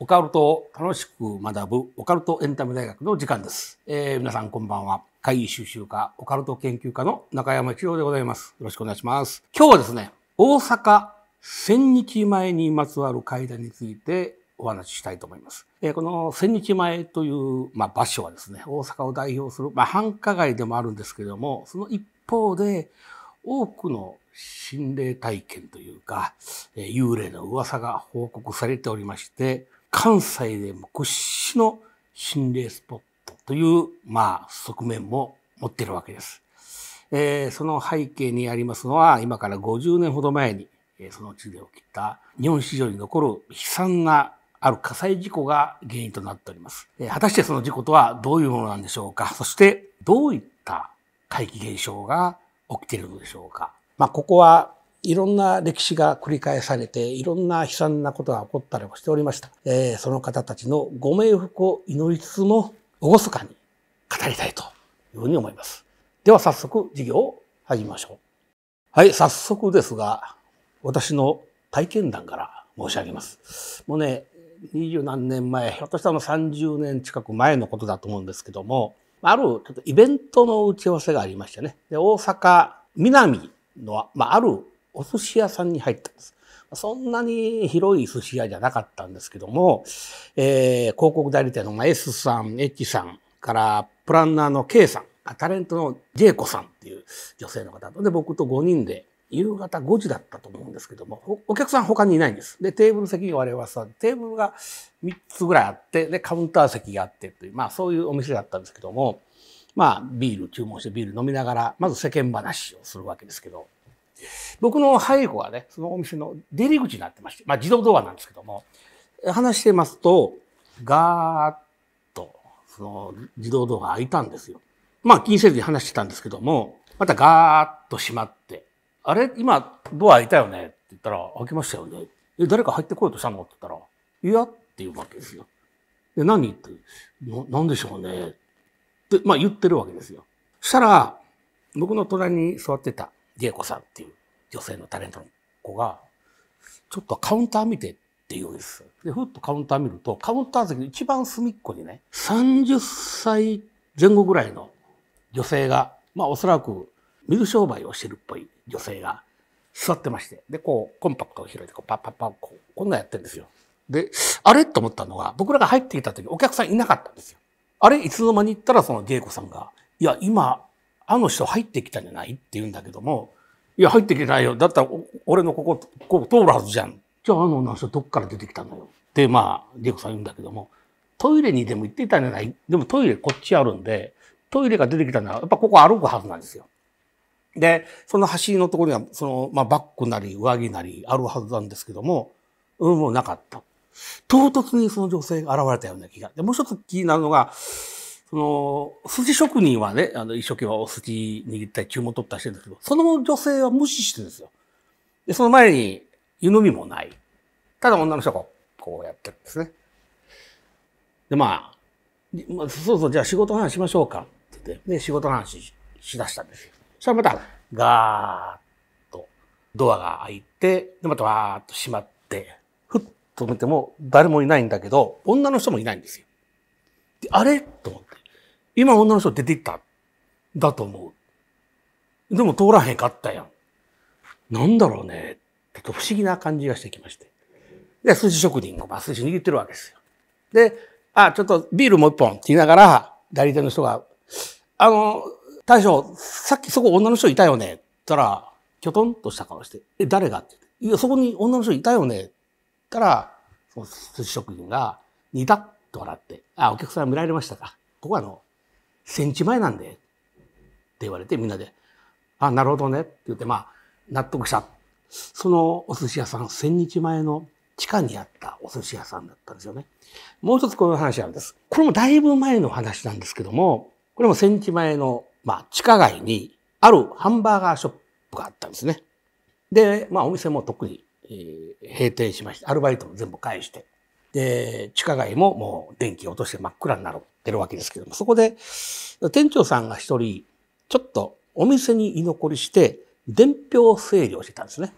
オカルトを楽しく学ぶオカルトエンタメ大学の時間です。えー、皆さんこんばんは。会議収集家、オカルト研究家の中山一郎でございます。よろしくお願いします。今日はですね、大阪千日前にまつわる会談についてお話ししたいと思います。えー、この千日前という、まあ、場所はですね、大阪を代表する、まあ、繁華街でもあるんですけれども、その一方で多くの心霊体験というか、えー、幽霊の噂が報告されておりまして、関西でも屈指の心霊スポットという、まあ、側面も持っているわけです。えー、その背景にありますのは、今から50年ほど前に、えー、その地で起きた日本史上に残る悲惨なある火災事故が原因となっております。えー、果たしてその事故とはどういうものなんでしょうかそしてどういった怪奇現象が起きているのでしょうかまあ、ここはいろんな歴史が繰り返されて、いろんな悲惨なことが起こったりもしておりました。えー、その方たちのご冥福を祈りつつも、厳かに語りたいというふうに思います。では早速授業を始めましょう。はい、早速ですが、私の体験談から申し上げます。もうね、二十何年前、ひょっとしたら30年近く前のことだと思うんですけども、あるちょっとイベントの打ち合わせがありましてね、で大阪南の、まあ、あるお寿司屋さんに入ったんです。そんなに広い寿司屋じゃなかったんですけども、えー、広告代理店の S さん、H さんからプランナーの K さん、タレントの J 子さんっていう女性の方と、で、僕と5人で夕方5時だったと思うんですけども、お客さん他にいないんです。で、テーブル席が我々はさ、テーブルが3つぐらいあって、で、カウンター席があってという、まあそういうお店だったんですけども、まあビール注文してビール飲みながら、まず世間話をするわけですけど、僕の背後はね、そのお店の出入り口になってまして、まあ自動ドアなんですけども、話してますと、ガーッと、その自動ドア開いたんですよ。まあ気にせずに話してたんですけども、またガーッと閉まって、あれ今ドア開いたよねって言ったら、開きましたよね。え、誰か入ってこようとしたのって言ったら、いやっていうわけですよ。で、何ってな、なんでしょうね。って、まあ言ってるわけですよ。そしたら、僕の隣に座ってたリエコさんっていう女性のタレントの子が、ちょっとカウンター見てって言うんです。で、ふっとカウンター見ると、カウンター席の一番隅っこにね、30歳前後ぐらいの女性が、まあおそらく水商売をしてるっぽい女性が座ってまして、で、こう、コンパクトを開いて、こう、パッパッパッ、こう、こんなんやってるんですよ。で、あれと思ったのが、僕らが入ってきた時、お客さんいなかったんですよ。あれ、いつの間に行ったら、その、デイコさんが、いや、今、あの人入ってきたんじゃないって言うんだけども、いや、入ってきてないよ。だったら、俺のここ、ここ通るはずじゃん。じゃあ、あの女の人どっから出てきたのよ。って、まあ、リコさん言うんだけども、トイレにでも行ってたんじゃないでもトイレこっちあるんで、トイレが出てきたのは、やっぱここ歩くはずなんですよ。で、その橋のところには、その、まあ、バッグなり上着なりあるはずなんですけども、うん、もうなかった。唐突にその女性が現れたような気が。で、もう一つ気になるのが、その、寿司職人はね、あの、一生懸命お寿司握ったり注文取ったりしてるんですけど、その女性は無視してるんですよ。で、その前に湯飲みもない。ただ女の人がこうやってるんですね。で、まあ、まあ、そうそう、じゃあ仕事の話しましょうかって言って、ね、仕事の話ししだしたんですよ。そしたらまた、ガーッとドアが開いて、で、またわーっと閉まって、ふっと見ても誰もいないんだけど、女の人もいないんですよ。で、あれと思って。今女の人出て行った。だと思う。でも通らへんかったやん。なんだろうね。ちょっと不思議な感じがしてきまして。で、寿司職人が、まあ、寿司握ってるわけですよ。で、あ、ちょっとビールもう一本って言いながら、代理店の人が、あの、大将、さっきそこ女の人いたよね。ったら、きょとんとした顔して、え、誰がっていや、そこに女の人いたよね。ったら、その寿司職人が、似たって笑って、あ、お客さん見られましたか。ここはあの、センチ前なんで、って言われてみんなで、あ、なるほどね、って言って、まあ、納得した。そのお寿司屋さん、千日前の地下にあったお寿司屋さんだったんですよね。もう一つこの話あるんです。これもだいぶ前の話なんですけども、これも千日前の、まあ、地下街にあるハンバーガーショップがあったんですね。で、まあ、お店も特に、えー、閉店しました。アルバイトも全部返して。で、地下街ももう電気落として真っ暗になろうってるわけですけども、そこで店長さんが一人、ちょっとお店に居残りして、伝票整理をしてたんですね。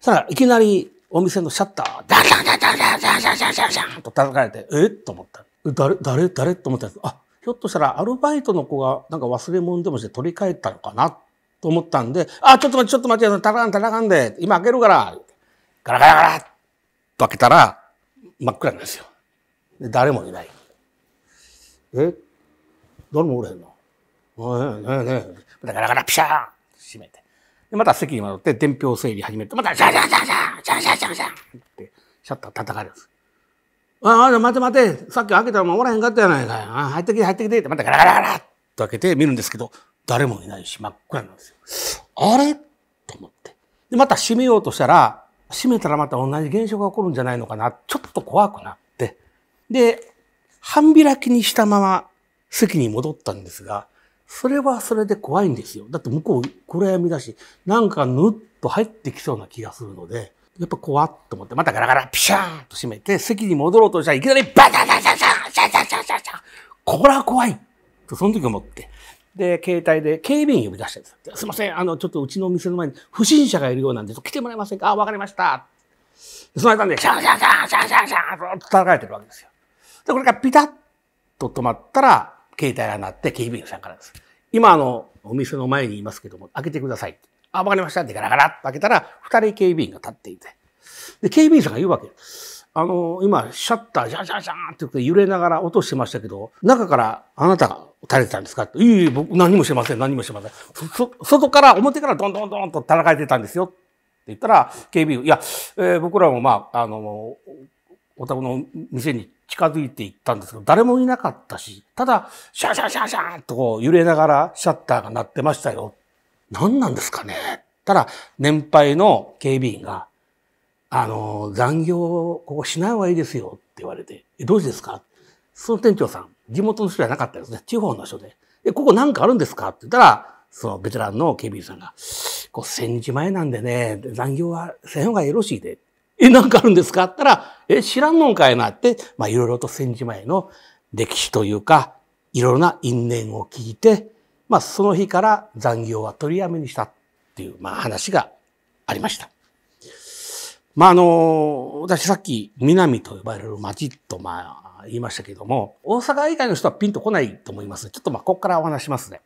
そしたらいきなりお店のシャッター、ダダンダンダンダンダンダンダンダンダンと叩かれて、えと思った。誰、誰、誰と思ったんです。あ、ひょっとしたらアルバイトの子がなんか忘れ物でもして取り替えたのかなと思ったんで、あ、ちょっと待って、ちょっと待って、たかん、たかんで、今開けるから、ガラガラガラと開けたら、真っ暗なんですよ。で誰もいない。え誰もおれへんのあええねえねえ。ガラガラピシャーン閉めて。で、また席に戻って、伝票整理始めると、また、ジャジャジャジャジャジャジャジャって、シャッター叩かれるんです。ああ、待て待て、さっき開けたらもうおらへんかったやないかあ入ってきて、入ってきて、って、またガラガラガラって開けて見るんですけど、誰もいないし、真っ暗なんですよ。あれと思って。で、また閉めようとしたら、閉めたらまた同じ現象が起こるんじゃないのかな、ちょっと怖くなって。で、半開きにしたまま席に戻ったんですが、それはそれで怖いんですよ。だって向こう暗闇だし、なんかぬっと入ってきそうな気がするので、やっぱ怖っと思って、またガラガラピシャーンと閉めて、席に戻ろうとしたらいきなりバタバタタシャシャシャシャシャこれは怖いとその時思って、で、携帯で警備員呼び出したんです。すいません、あの、ちょっとうちのお店の前に不審者がいるようなんで、来てもらえませんかあ、わかりました。その間ね、シャンシャンシャンシャンシャンシャンと叩かれてるわけですよ。で、これがピタッと止まったら、携帯が鳴って警備員さんからです。今、あの、お店の前にいますけども、開けてください。あ、わかりました。で、ガラガラッと開けたら、二人警備員が立っていて。で、警備員さんが言うわけ。あの、今、シャッター、ジャンジャンジャンってって揺れながら落としてましたけど、中からあなたが垂れてたんですかって、いえいえ、僕何もしてません、何もしてません。そ、外から、表からどんどんどんと叩かれてたんですよ。って言ったら、警備員、いや、えー、僕らもまあ、あの、お宅の店に近づいていったんですけど、誰もいなかったし、ただ、シャシャシャシャーとこう揺れながらシャッターが鳴ってましたよ。何なんですかねただ、年配の警備員が、あの、残業、をここしない方がいいですよって言われて、え、どうしてですかその店長さん、地元の人じゃなかったですね。地方の人で。え、ここなんかあるんですかって言ったら、そのベテランの警備員さんが、こう、千日前なんでね、残業はせん方がよろしいで。え、なんかあるんですかって言ったら、え、知らんのんかいなって、まあ、いろいろと戦時前の歴史というか、いろいろな因縁を聞いて、まあ、その日から残業は取りやめにしたっていう、まあ、話がありました。まあ、あの、私さっき、南と呼ばれる町と、まあ、言いましたけども、大阪以外の人はピンとこないと思います。ちょっとまあ、ここからお話しますね。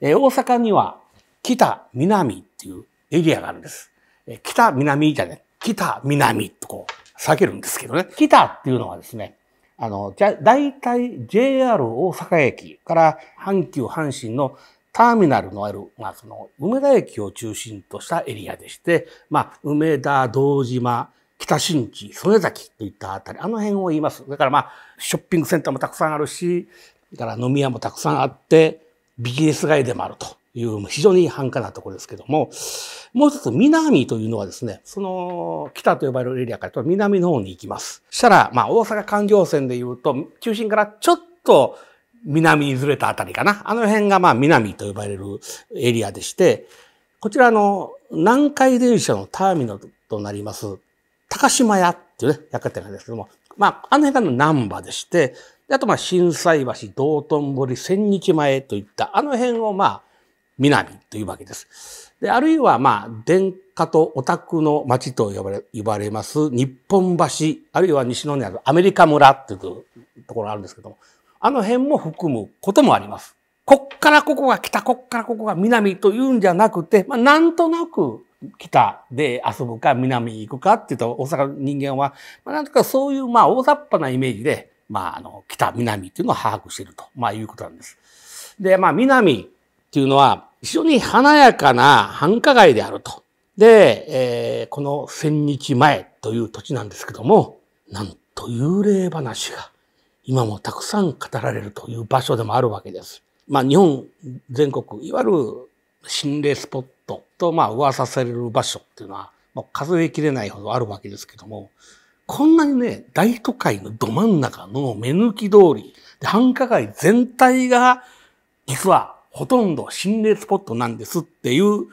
え、大阪には、北、南っていうエリアがあるんです。え北、南じゃね、北、南とこう、避けるんですけどね。北っていうのはですね、あの、じゃ、大体 JR 大阪駅から阪急阪神のターミナルのある、まあその、梅田駅を中心としたエリアでして、まあ、梅田、堂島、北新地、曽根崎といったあたり、あの辺を言います。だからまあ、ショッピングセンターもたくさんあるし、だから飲み屋もたくさんあって、ビジネス街でもあると。いう非常に繁華なところですけども、もう一つ南というのはですね、その北と呼ばれるエリアから南の方に行きます。そしたら、まあ大阪環状線で言うと、中心からちょっと南にずれたあたりかな。あの辺がまあ南と呼ばれるエリアでして、こちらの南海電車のターミナルとなります、高島屋っていうね、百貨店なんですけども、まあ、あの辺が南波でして、あとまあ、震災橋、道頓堀、千日前といった、あの辺をまあ、南というわけです。で、あるいは、まあ、電化とオタクの街と呼ばれ、呼ばれます、日本橋、あるいは西のにあるアメリカ村っていうところがあるんですけども、あの辺も含むこともあります。こっからここが北、こっからここが南というんじゃなくて、まあ、なんとなく北で遊ぶか南行くかっていうと、大阪の人間は、まあ、なんとかそういう、まあ、大雑把なイメージで、まあ、あの、北、南っていうのを把握していると、まあ、いうことなんです。で、まあ、南っていうのは、非常に華やかな繁華街であると。で、えー、この千日前という土地なんですけども、なんと幽霊話が今もたくさん語られるという場所でもあるわけです。まあ日本全国、いわゆる心霊スポットとまあ噂される場所っていうのは、もう数えきれないほどあるわけですけども、こんなにね、大都会のど真ん中の目抜き通り、繁華街全体が実はほとんど心霊スポットなんですっていう、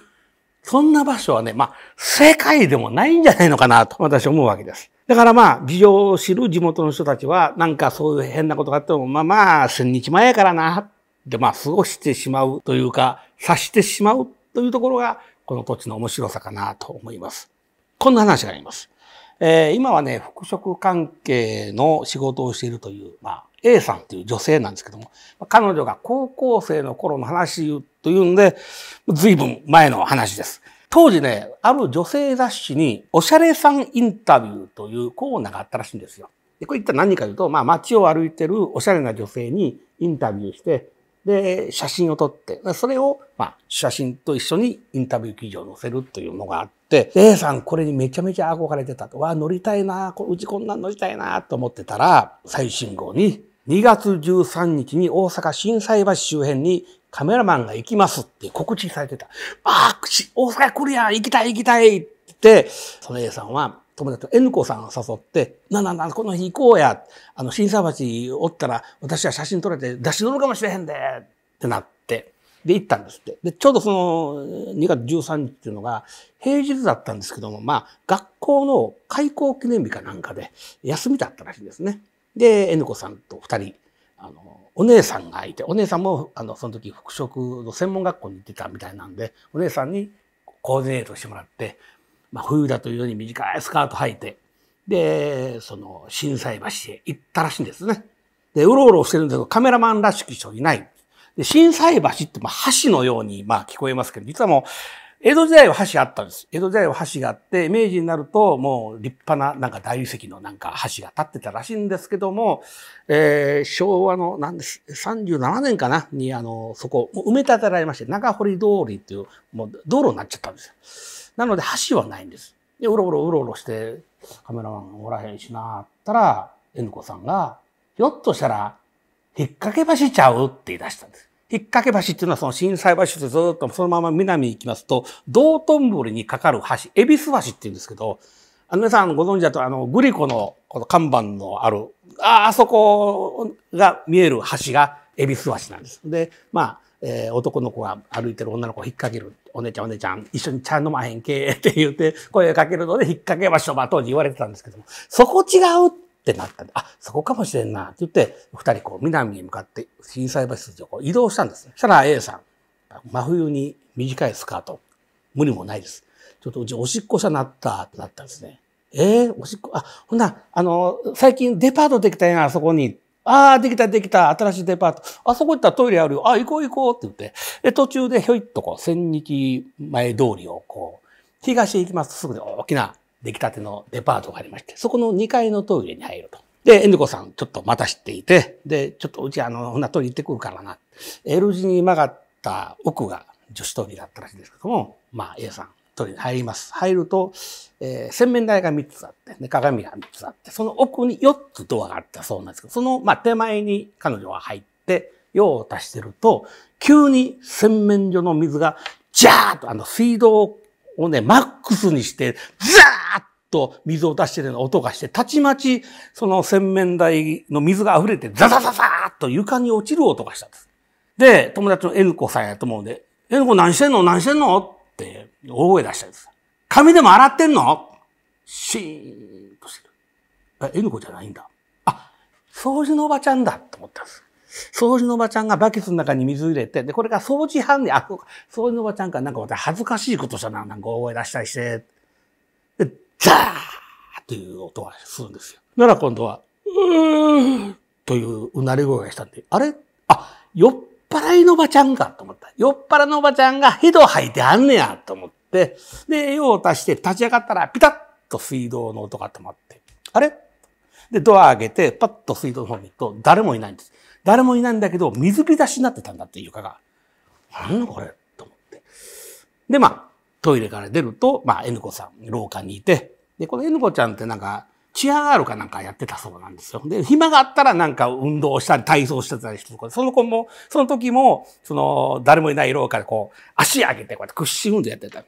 そんな場所はね、まあ、世界でもないんじゃないのかなと私思うわけです。だからまあ、事情を知る地元の人たちは、なんかそういう変なことがあっても、まあまあ、千日前やからな、でまあ、過ごしてしまうというか、察してしまうというところが、この土地の面白さかなと思います。こんな話があります。えー、今はね、服飾関係の仕事をしているという、まあ、A さんという女性なんですけども、彼女が高校生の頃の話というんで、随分前の話です。当時ね、ある女性雑誌に、おしゃれさんインタビューというコーナーがあったらしいんですよ。でこれ一体何かというと、まあ街を歩いてるおしゃれな女性にインタビューして、で、写真を撮って、それを、まあ、写真と一緒にインタビュー記事を載せるというのがあって、A さんこれにめちゃめちゃ憧れてたと。わ乗りたいな、うちこんなん乗りたいな、と思ってたら、最新号に、2月13日に大阪震災橋周辺にカメラマンが行きますって告知されてた。ああ、大阪来るやん、行きたい行きたいって、その A さんは友達と N 子さんを誘って、ななな、この日行こうや。あの、審査鉢おったら、私は写真撮れて出し乗るかもしれへんで、ってなって、で、行ったんですって。で、ちょうどその、2月13日っていうのが、平日だったんですけども、まあ、学校の開校記念日かなんかで、休みだったらしいんですね。で、N 子さんと2人、あの、お姉さんがいて、お姉さんも、あの、その時、服飾の専門学校に行ってたみたいなんで、お姉さんにコーディネートしてもらって、まあ、冬だというのに短いスカート履いて、で、その、震災橋へ行ったらしいんですね。で、うろうろしてるんですけど、カメラマンらしき人いない。で、震災橋って、まあ、橋のように、まあ、聞こえますけど、実はもう、江戸時代は橋あったんです。江戸時代は橋があって、明治になるともう立派ななんか大理石のなんか橋が立ってたらしいんですけども、えー、昭和のなんで37年かなにあの、そこ埋め立てられまして、中堀通りというもう道路になっちゃったんですよ。なので橋はないんです。で、うろうろうろうろして、カメラマンおらへんしなったら、ぬこさんが、ひょっとしたら、引っ掛け橋ちゃうって言い出したんです。引っ掛け橋っていうのはその震災橋でずっとそのまま南に行きますと、道頓堀にかかる橋、恵比寿橋って言うんですけど、あの皆さんご存知だと、あの、グリコのこの看板のある、あ、あそこが見える橋が恵比寿橋なんです。で、まあ、えー、男の子が歩いてる女の子を引っ掛ける。お姉ちゃんお姉ちゃん、一緒に茶飲まへんけって言って声をかけるので引っ掛けましょう。まあ当時言われてたんですけども、そこ違うってなったんで、あ、そこかもしれんなって言って、二人こう南に向かって震災橋筋を移動したんです。そしたら A さん、真冬に短いスカート、無理もないです。ちょっとうちおしっこしゃなったってなったんですね。ええー、おしっこ、あ、ほんな、あの、最近デパートできたやん、あそこに。ああ、できたできた、新しいデパート。あそこ行ったらトイレあるよ。あ行こう行こうって言って。で、途中でひょいっとこう、千日前通りをこう、東へ行きますとすぐに大きな出来立てのデパートがありまして、そこの2階のトイレに入ると。で、エンドコさんちょっとまた知っていて、で、ちょっとうちあの、ほんなトイレ行ってくるからな。L 字に曲がった奥が女子トイレだったらしいんですけども、まあ A さんトイレに入ります。入ると、えー、洗面台が3つあって、ね、鏡が3つあって、その奥に4つドアがあったそうなんですけど、その、まあ、手前に彼女は入って、用を足してると、急に洗面所の水が、ジャーッと、あの、水道をね、マックスにして、ザーッと水を出してるような音がして、たちまち、その洗面台の水が溢れて、ザザザザーッと床に落ちる音がしたんです。で、友達の N 子さんやと思うんで、N 子何してんの何してんのって大声出したんです。髪でも洗ってんのシーンとしてる。え N 子じゃないんだ。あ、掃除のおばちゃんだと思ったんです。掃除のおばちゃんがバケツの中に水入れて、で、これが掃除班で、あ、う掃除のおばちゃんからなんかた恥ずかしいことしたな、なんか大声出したりして、で、ザーっていう音がするんですよ。なら今度は、うーんといううなり声がしたんで、あれあ、酔っ払いのおばちゃんかと思った。酔っ払いのおばちゃんがヘド吐いてあんねやと思って。、で、用を足して立ち上がったらピタッと水道の音が止まって、あれで、ドア開けて、パッと水道の方に行くと、誰もいないんです。誰もいないんだけど、水浸しになってたんだっていうかが。なんだこれと思って。で、まあ、トイレから出ると、まあ、N 子さん、廊下にいて、で、この N 子ちゃんってなんか、チアガールかなんかやってたそうなんですよ。で、暇があったらなんか運動したり体操してたりしてる。その子も、その時も、その、誰もいない廊下でこう、足上げてこうやって屈伸運動やってた。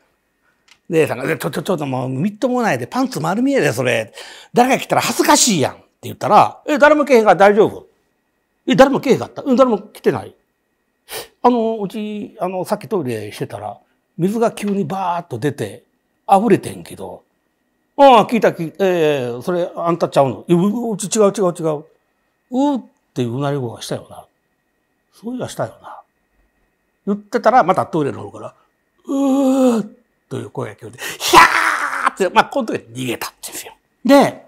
で、さんが、ちょ、ちょ、ちょっともう、みっともないで、パンツ丸見えで、それ。誰が来たら恥ずかしいやんって言ったら、え、誰も来へんから大丈夫。え、誰も来へんかった。うん、誰も来てない。あの、うち、あの、さっきトイレしてたら、水が急にバーっと出て、溢れてんけど、ああ、聞いた、聞ええー、それ、あんたちゃうの。う、うち違う違う違う。うっていううなり声がしたよな。そういやしたよな。言ってたら、またトイレの方から、うーって、という声が聞こえて、ひゃーって、まあ、この時逃げたんですよ。で、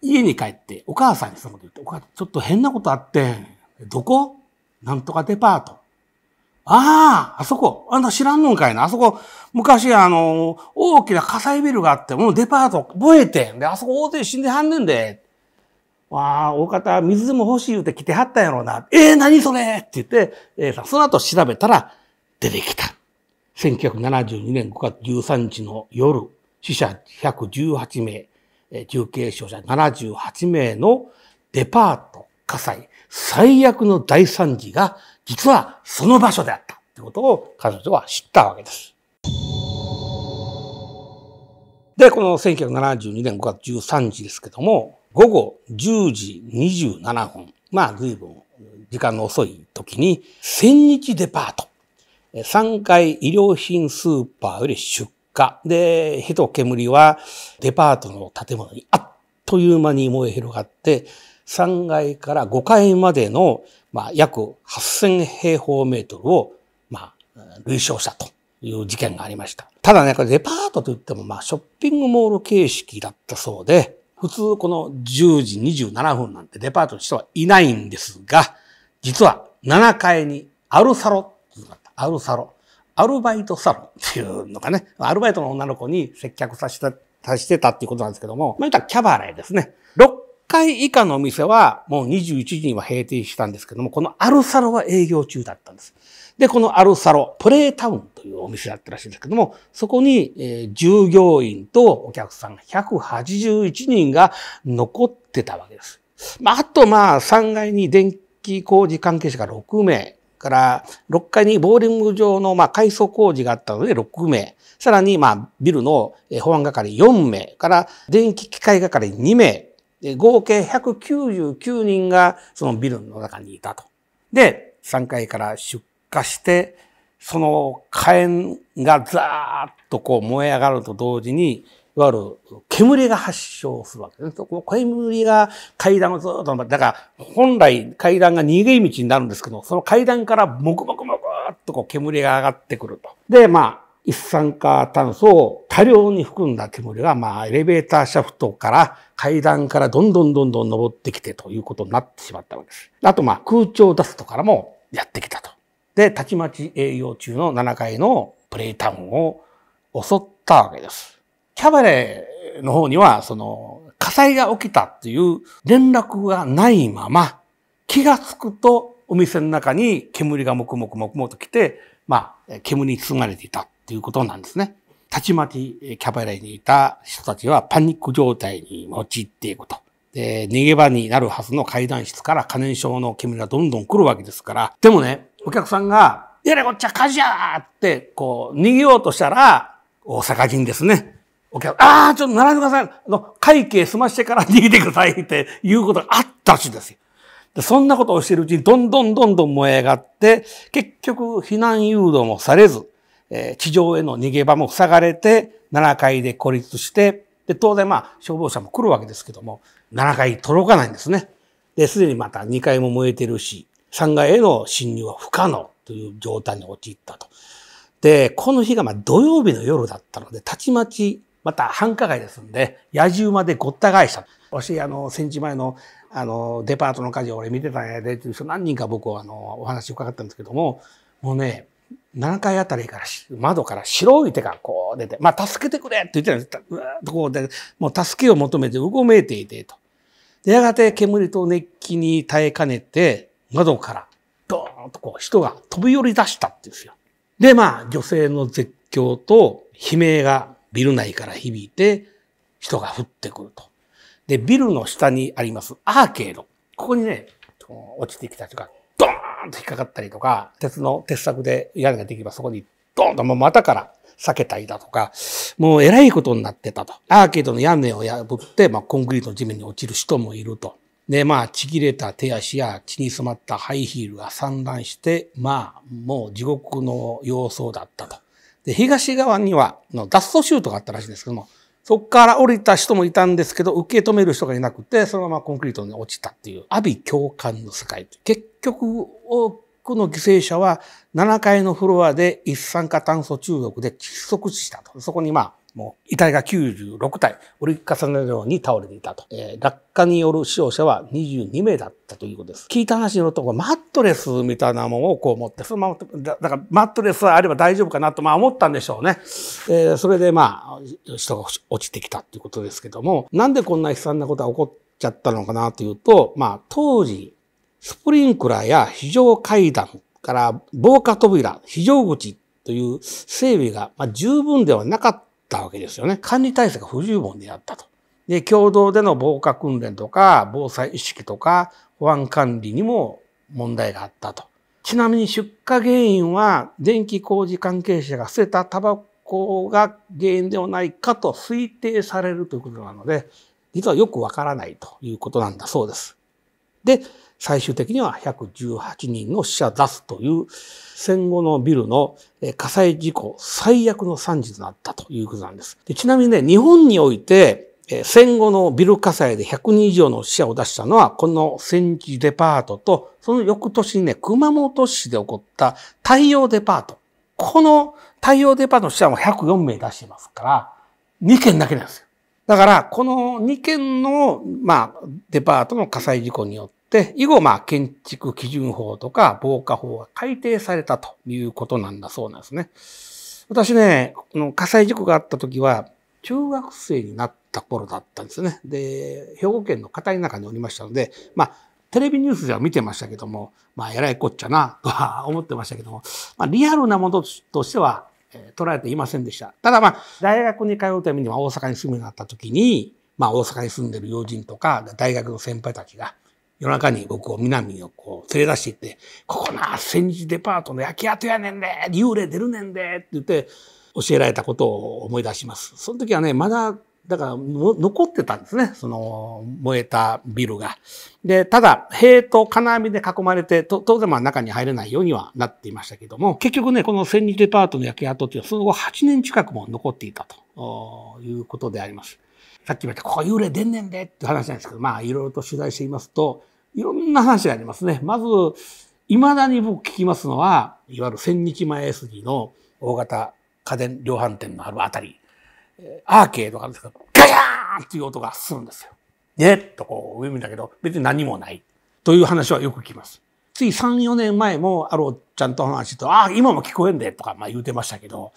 家に帰って、お母さんにそのこと言って、お母さん、ちょっと変なことあって、どこなんとかデパート。ああ、あそこ、あんた知らんのんかいな。あそこ、昔あの、大きな火災ビルがあって、もうデパート燃えてんで、あそこ大勢死んではんねんで。わあ、大方、水でも欲しい言うて来てはったんやろうな。ええー、何それって言って、A さん、その後調べたら、出てきた。1972年5月13日の夜、死者118名、重軽傷者78名のデパート火災、最悪の大惨事が実はその場所であったということを彼女は知ったわけです。で、この1972年5月13日ですけども、午後10時27分、まあ随分時間の遅い時に、千日デパート3階医療品スーパーより出火。で、火と煙はデパートの建物にあっという間に燃え広がって、3階から5階までの、まあ、約8000平方メートルを、まあ、類焼したという事件がありました。ただね、これデパートといっても、まあ、ショッピングモール形式だったそうで、普通この10時27分なんてデパートの人はいないんですが、実は7階にアルサロアルサロ。アルバイトサロっていうのかね。アルバイトの女の子に接客させた、させてたっていうことなんですけども、まあ、言ったらキャバレーですね。6回以下のお店はもう21時には閉店したんですけども、このアルサロは営業中だったんです。で、このアルサロ、プレイタウンというお店だったらしいんですけども、そこに、え従業員とお客さん181人が残ってたわけです。まあ、あとまあ、3階に電気工事関係者が6名、から6階にボーリング場のまあ改装工事があったので6名、さらにまあビルの保安係4名から電気機械係2名、合計199人がそのビルの中にいたと。で、3階から出火して、その火炎がザーッとこう燃え上がると同時に、いわゆる煙が発症するわけです。この煙が階段をずっと、だから本来階段が逃げ道になるんですけど、その階段からもくもくもくっとこう煙が上がってくると。で、まあ、一酸化炭素を多量に含んだ煙が、まあ、エレベーターシャフトから階段からどんどんどんどん登ってきてということになってしまったわけです。あと、まあ、空調ダストからもやってきたと。で、たちまち営業中の7階のプレイタウンを襲ったわけです。キャバレーの方には、その、火災が起きたっていう連絡がないまま、気がつくとお店の中に煙がもくもくもくもと来て、まあ、煙に包まれていたっていうことなんですね。たちまちキャバレーにいた人たちはパニック状態に陥っていくと。で、逃げ場になるはずの階段室から可燃症の煙がどんどん来るわけですから。でもね、お客さんが、やれこっちゃ火事やって、こう、逃げようとしたら、大阪人ですね。お客ああ、ちょっと並んでください。あの、会計済ましてから逃げてくださいっていうことがあったらしいですよ。で、そんなことをしているうちにどんどんどんどん燃え上がって、結局避難誘導もされず、えー、地上への逃げ場も塞がれて、7階で孤立して、で、当然まあ消防車も来るわけですけども、7階届かないんですね。で、すでにまた2階も燃えてるし、3階への侵入は不可能という状態に陥ったと。で、この日がまあ土曜日の夜だったので、たちまちまた繁華街ですんで、野獣までごった返した。わし、あの、戦時前の、あの、デパートの火事を俺見てたんやで、っていう人何人か僕は、あの、お話伺ったんですけども、もうね、7階あたりから、窓から白い手がこう出て、まあ、助けてくれって言ってたんです。うわっとこうで、もう助けを求めてうごめいていて、と。で、やがて煙と熱気に耐えかねて、窓から、ドーンとこう人が飛び降り出したっていうんですよ。で、まあ、女性の絶叫と悲鳴がビル内から響いて人が降ってくると。で、ビルの下にありますアーケード。ここにね、落ちてきた人がドーンと引っかかったりとか、鉄の鉄柵で屋根ができればそこにドーンともう股から避けたりだとか、もうえらいことになってたと。アーケードの屋根を破って、まあ、コンクリートの地面に落ちる人もいると。で、まあ、ちぎれた手足や血に染まったハイヒールが散乱して、まあ、もう地獄の様相だったと。で、東側には、のダストシュートがあったらしいんですけども、そこから降りた人もいたんですけど、受け止める人がいなくて、そのままコンクリートに落ちたっていう、阿鼻共感の世界。結局、多くの犠牲者は7階のフロアで一酸化炭素中毒で窒息死したと。そこにまあ、もう遺体が96体折り重ねるように倒れていたと、えー、落下による死傷者は22名だったということです聞いた話のとこマットレスみたいなものをこう持ってそのままだからマットレスはあれば大丈夫かなとまあ思ったんでしょうね、えー、それでまあ人が落ちてきたということですけどもなんでこんな悲惨なことが起こっちゃったのかなというとまあ当時スプリンクラーや非常階段から防火扉非常口という整備が、まあ、十分ではなかったたわけですよね。管理体制が不十分であったと。で、共同での防火訓練とか、防災意識とか、保安管理にも問題があったと。ちなみに出火原因は、電気工事関係者が捨てたタバコが原因ではないかと推定されるということなので、実はよくわからないということなんだそうです。で、最終的には118人の死者出すという戦後のビルの火災事故最悪の惨事となったということなんです。でちなみにね、日本において戦後のビル火災で100人以上の死者を出したのは、この戦時デパートと、その翌年にね、熊本市で起こった太陽デパート。この太陽デパートの死者も104名出してますから、2件だけなんですよ。だから、この2件の、まあ、デパートの火災事故によって、以後、まあ、建築基準法とか防火法が改定されたということなんだそうなんですね。私ね、この火災事故があった時は、中学生になった頃だったんですね。で、兵庫県の片田舎におりましたので、まあ、テレビニュースでは見てましたけども、まあ、えらいこっちゃな、とは思ってましたけども、まあ、リアルなものとしては、取られていませんでした。ただまあ、大学に通うためには大阪に住むようになった時に、まあ大阪に住んでる友人とか、大学の先輩たちが、夜中に僕を南をこう連れ出していって、ここな、戦時デパートの焼け跡やねんで、幽霊出るねんで、って言って教えられたことを思い出します。その時はね、まだだから残ってたんですね、その燃えたビルが。で、ただ、塀と金網で囲まれて、当然まあ中に入れないようにはなっていましたけども、結局ね、この千日デパートの焼け跡っていうのは、その後8年近くも残っていたということであります。さっきも言った、ここ幽霊出んねんでって話なんですけど、まあいろいろと取材していますと、いろんな話がありますね。まず、未だに僕聞きますのは、いわゆる千日前筋の大型家電量販店のあるあたりアーケードがあるんですけど、ガヤーンっていう音がするんですよ。ねっとこう上見たけど、別に何もない。という話はよく聞きます。つい3、4年前も、あろうちゃんと話と、ああ、今も聞こえんで、とか、まあ言うてましたけど、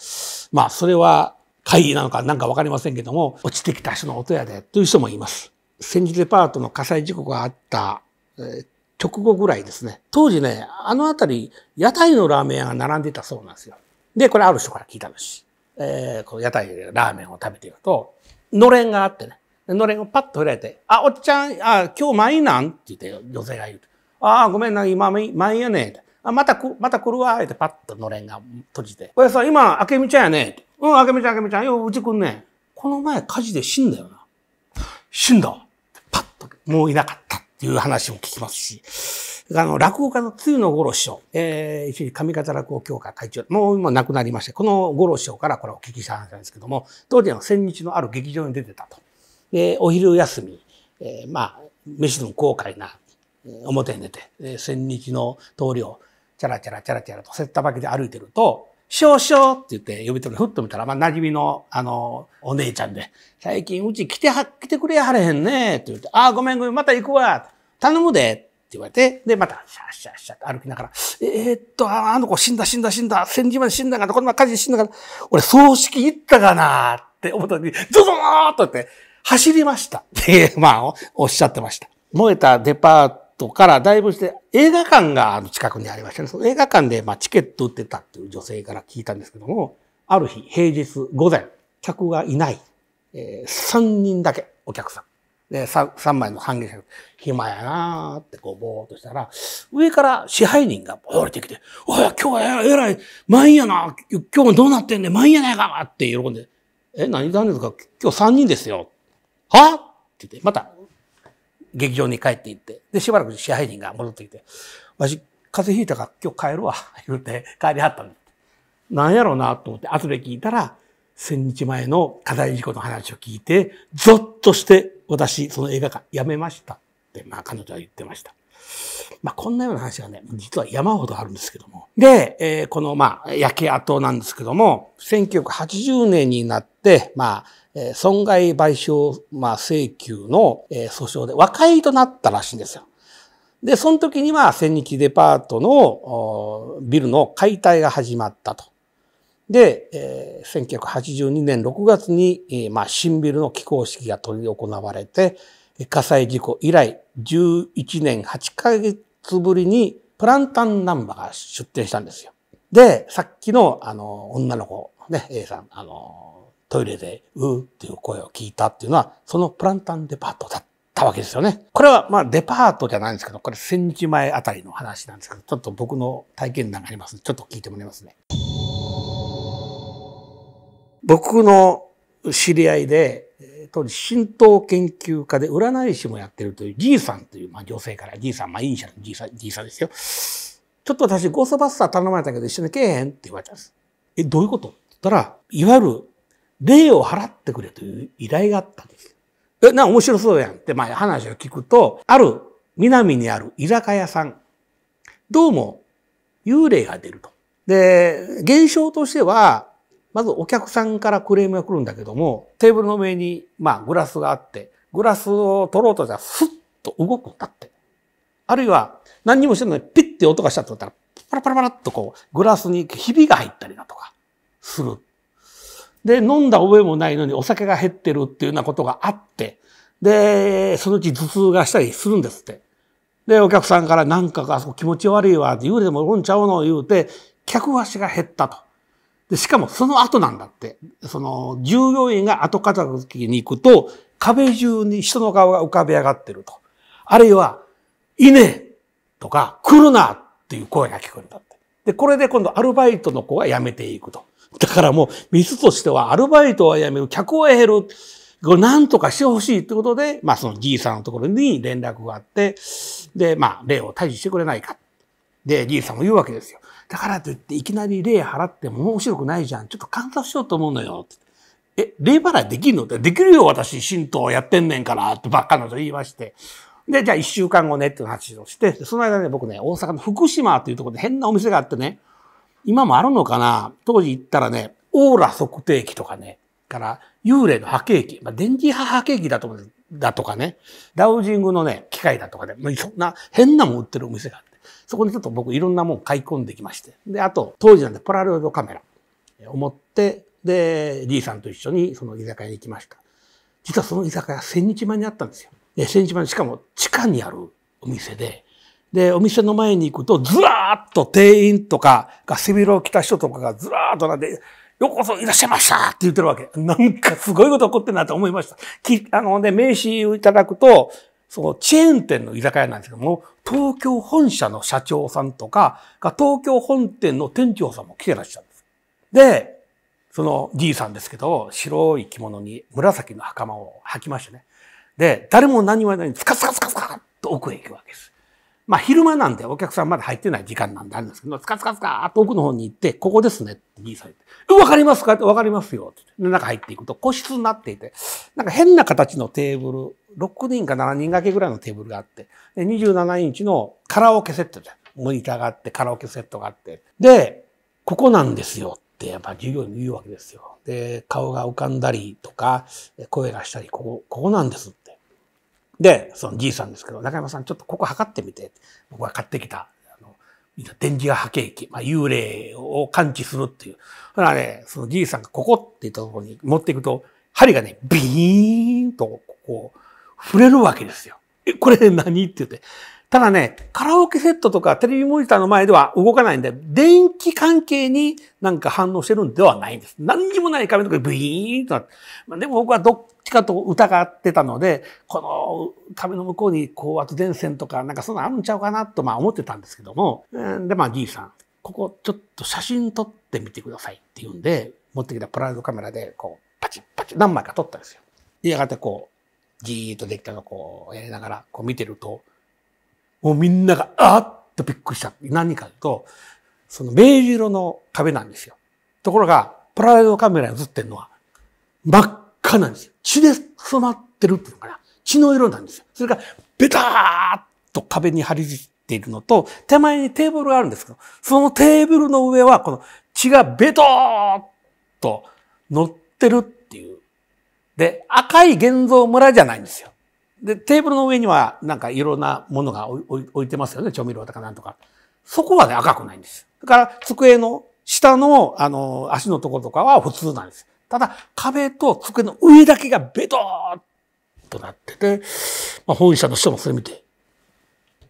まあそれは会議なのかなんかわかりませんけども、落ちてきた人の音やで、という人もいます。戦時デパートの火災事故があった、えー、直後ぐらいですね。当時ね、あの辺り、屋台のラーメン屋が並んでたそうなんですよ。で、これある人から聞いたんです。えー、こう屋台でラーメンを食べていると、のれんがあってね、のれんをパッと振られて、あ、おっちゃん、あ、今日満員なんって言って女性が言うと。あ、ごめんな、今満員やねあ、またく、また来るわ、ってパッとのれんが閉じて。れさん、今、明美ちゃんやねうん、明美ちゃん、明美ちゃん。よ、うちくんね。この前火事で死んだよな。死んだ。パッと、もういなかったっていう話も聞きますし。あの、落語家の露の五郎師匠、えー、一時上方落語協会会長、もう今亡くなりまして、この五郎師匠からこれをお聞きした話なんですけども、当時の千日のある劇場に出てたと。で、お昼休み、えー、まあ、飯の後悔な表に出て、ええ、千日の通りをチャラチャラチャラチャラとせったばけで歩いてると、少々って言って呼び取り、ふっと見たら、まあ、馴染みの、あの、お姉ちゃんで、最近うち来ては、来てくれやはれへんねって言って、ああ、ごめんごめん、また行くわ。頼むで。って言われて、で、また、シャッシャッシャッと歩きながら、えー、っと、あの子死んだ死んだ死んだ、戦時まで死んだから、このまま火事死んだから、俺葬式行ったかなって思った時に、ゾゾーっとって、走りました。って、まあ、おっしゃってました。燃えたデパートからだいぶして映画館があ近くにありましたね。その映画館でまあチケット売ってたっていう女性から聞いたんですけども、ある日、平日午前、客がいない、えー、3人だけお客さん。で、三枚の半月暇やなーってこうぼーっとしたら、上から支配人が降りてきて、おい、今日はえらい、満員やな、今日どうなってんねん、満員やないかって喜んで、え、何残んですか今日三人ですよ。はって言って、また、劇場に帰って行って、で、しばらく支配人が戻ってきて、わし、風邪ひいたから今日帰るわ、言うて帰りはったんです。なんやろうなと思って、後で聞いたら、千日前の課題事故の話を聞いて、ゾッとして私、その映画館辞めましたって、まあ彼女は言ってました。まあこんなような話はね、実は山ほどあるんですけども。で、えー、このまあ焼け跡なんですけども、1980年になって、まあ、え損害賠償、まあ、請求の、え訴訟で和解となったらしいんですよ。で、その時には千日デパートのビルの解体が始まったと。で、えー、1982年6月に、えーまあ、新ビルの起工式が取り行われて、火災事故以来11年8ヶ月ぶりにプランタンナンバーが出店したんですよ。で、さっきの、あの、女の子、ね、A さん、あの、トイレで、うーっていう声を聞いたっていうのは、そのプランタンデパートだったわけですよね。これは、まあ、デパートじゃないんですけど、これ千日前あたりの話なんですけど、ちょっと僕の体験談がありますちょっと聞いてもらいますね。僕の知り合いで、当時、神道研究家で占い師もやってるというじいさんという、まあ、女性から、じいさん、まあ、イニシャルのじいさん、じいさんですよ。ちょっと私、ゴーストバスター頼まれたけど一緒にけえへんって言われたんです。え、どういうことって言ったら、いわゆる、霊を払ってくれという依頼があったんです。え、な、面白そうやんって、まあ、話を聞くと、ある、南にある居酒屋さん、どうも、幽霊が出ると。で、現象としては、まずお客さんからクレームが来るんだけども、テーブルの上に、まあ、グラスがあって、グラスを取ろうとしたら、スッと動くんだって。あるいは、何にもしてないピッて音がしたってったら、パラパラパラっとこう、グラスにひびが入ったりだとか、する。で、飲んだ覚えもないのにお酒が減ってるっていうようなことがあって、で、そのうち頭痛がしたりするんですって。で、お客さんからなんかが気持ち悪いわって言うでもおるんちゃうのを言うて、客足が減ったと。で、しかもその後なんだって。その、従業員が後片付けに行くと、壁中に人の顔が浮かび上がってると。あるいは、いねえとか、来るなっていう声が聞こえるんだって。で、これで今度アルバイトの子が辞めていくと。だからもう、ミスとしては、アルバイトは辞める、客は減る、これ何とかしてほしいってことで、まあそのじいさんのところに連絡があって、で、まあ、例を退治してくれないか。で、じいさんも言うわけですよ。だからといっていきなり霊払っても面白くないじゃん。ちょっと観察しようと思うのよ。え、霊払いできるのってできるよ私、神道やってんねんから、ってばっかのと言いまして。で、じゃあ一週間後ねっていう話をして、その間ね、僕ね、大阪の福島っていうところで変なお店があってね、今もあるのかな当時行ったらね、オーラ測定器とかね、から幽霊の波形器、まあ、電磁波波形器だと思うんです。だとかね、ダウジングのね、機械だとかね、まあ、そんな変なもん売ってるお店があって。そこにちょっと僕いろんなもん買い込んできまして。で、あと、当時なんでポラロイドカメラを持って、で、D さんと一緒にその居酒屋に行きました。実はその居酒屋千日前にあったんですよ。千日前、しかも地下にあるお店で、で、お店の前に行くと、ずらーっと店員とか、が背広を着た人とかがずらーっとなんで、ようこそいらっしゃいましたって言ってるわけ。なんかすごいこと起こってるなと思いました。きあのね、名刺をいただくと、そのチェーン店の居酒屋なんですけども、東京本社の社長さんとか、東京本店の店長さんも来てらっしゃるんです。で、そのじいさんですけど、白い着物に紫の袴を履きましてね。で、誰も何もないのに、スカスカスカスカと奥へ行くわけです。まあ昼間なんでお客さんまだ入ってない時間なんであるんですけど、つかつかつかっと奥の方に行って、ここですねって言いされて、わかりますかってわかりますよって。中入っていくと個室になっていて、なんか変な形のテーブル、6人か7人掛けぐらいのテーブルがあって、で27インチのカラオケセットじゃモニターがあって、カラオケセットがあって。で、ここなんですよってやっぱ授業に言うわけですよ。で、顔が浮かんだりとか、声がしたり、ここ、ここなんですって。で、そのじいさんですけど、中山さんちょっとここ測ってみて。僕が買ってきた、あの、電磁波波形器、まあ、幽霊を感知するっていう。ほらね、そのじいさんがここって言ったところに持っていくと、針がね、ビーンとこう、触れるわけですよ。え、これ何って言って、ただね、カラオケセットとかテレビモニターの前では動かないんで、電気関係になんか反応してるんではないんです。何にもない壁のとこにブイーンとなって。まあ、でも僕はどっちかと疑ってたので、この壁の向こうに高圧電線とかなんかそんなあるんちゃうかなとまあ思ってたんですけども。で、まあ D さん、ここちょっと写真撮ってみてくださいって言うんで、持ってきたプライドカメラでこう、パチッパチッ何枚か撮ったんですよ。やがてこう、じーっとできたのをこうやりながらこう見てると、もうみんなが、あっとびっくりした。何かと、その明治色の壁なんですよ。ところが、プラレドカメラに映ってるのは、真っ赤なんですよ。血で染まってるっていうのかな。血の色なんですよ。それから、ベターっと壁に張り付いているのと、手前にテーブルがあるんですけど、そのテーブルの上は、この血がベトーっと乗ってるっていう。で、赤い現像村じゃないんですよ。で、テーブルの上にはなんかいろんなものが置いてますよね。調味料とかなんとか。そこはね、赤くないんです。だから、机の下の、あの、足のところとかは普通なんです。ただ、壁と机の上だけがベトーっとなってて、まあ、本社の人もそれ見て、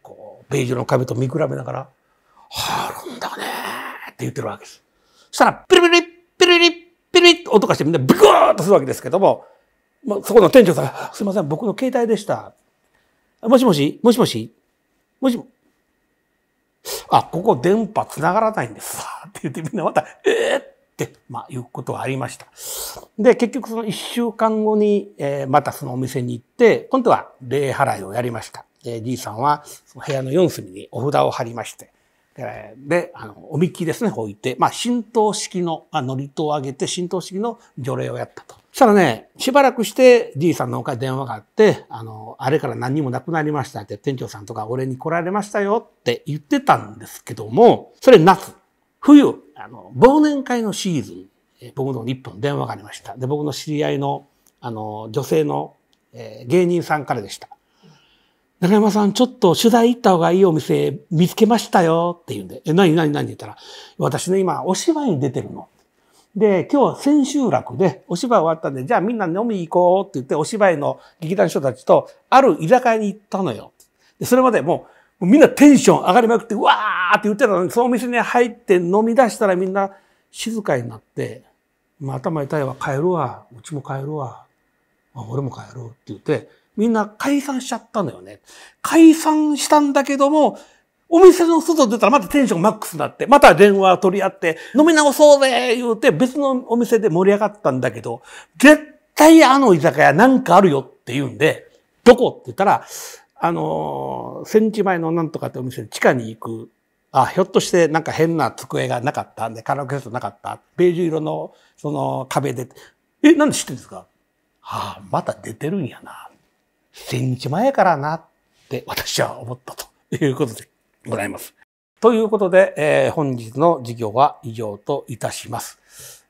こう、ベージュの壁と見比べながら、あるんだねって言ってるわけです。そしたら、ピリピリ、ピリピリ、ピリッと音がしてみんなビクーッとするわけですけども、まあ、そこの店長さん、すいません、僕の携帯でした。もしもしもしもしもしも、あ、ここ電波繋がらないんです。って言ってみんなまた、えー、って、まあ、いうことはありました。で、結局その一週間後に、えー、またそのお店に行って、今度は礼払いをやりました。えー、いさんはその部屋の四隅にお札を貼りまして、で、あの、おみきですね、置いて、まあ、浸透式の、まあ、祝詞を上げて、浸透式の除霊をやったと。そしたらね、しばらくして、じいさんの方から電話があって、あの、あれから何にもなくなりましたって、店長さんとか俺に来られましたよって言ってたんですけども、それ夏、冬、あの、忘年会のシーズン、え僕の日本電話がありました。で、僕の知り合いの、あの、女性の、えー、芸人さんからでした。中山さん、ちょっと取材行った方がいいお店見つけましたよって言うんで、え、何何何言ったら、私ね、今、お芝居に出てるの。で、今日千秋楽でお芝居終わったんで、じゃあみんな飲みに行こうって言って、お芝居の劇団の人たちと、ある居酒屋に行ったのよ。で、それまでもう、もうみんなテンション上がりまくって、うわーって言ってたのに、そのお店に入って飲み出したらみんな静かになって、まあ頭痛いわ、帰るわ、うちも帰るわ、まあ、俺も帰るって言って、みんな解散しちゃったのよね。解散したんだけども、お店の外出たらまたテンションマックスになって、また電話取り合って、飲み直そうぜ言うて別のお店で盛り上がったんだけど、絶対あの居酒屋なんかあるよって言うんで、どこって言ったら、あのー、千日前のなんとかってお店で地下に行く。あ、ひょっとしてなんか変な机がなかったんで、カラオケセットなかった。ベージュ色のその壁で。え、なんで知ってるんですかああ、また出てるんやな。千日前からなって私は思ったということでございます。ということで、えー、本日の授業は以上といたします。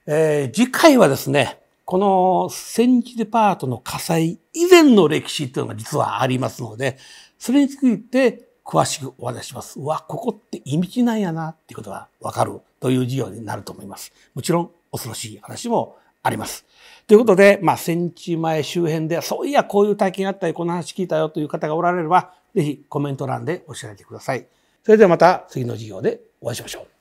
えー、次回はですね、この戦時デパートの火災以前の歴史というのが実はありますので、それについて詳しくお話します。うわ、ここって意味なんやなっていうことがわかるという授業になると思います。もちろん恐ろしい話もあります。ということで、まあ、戦地前周辺で、そういや、こういう体験あったり、この話聞いたよという方がおられれば、ぜひコメント欄でお知らせください。それではまた次の授業でお会いしましょう。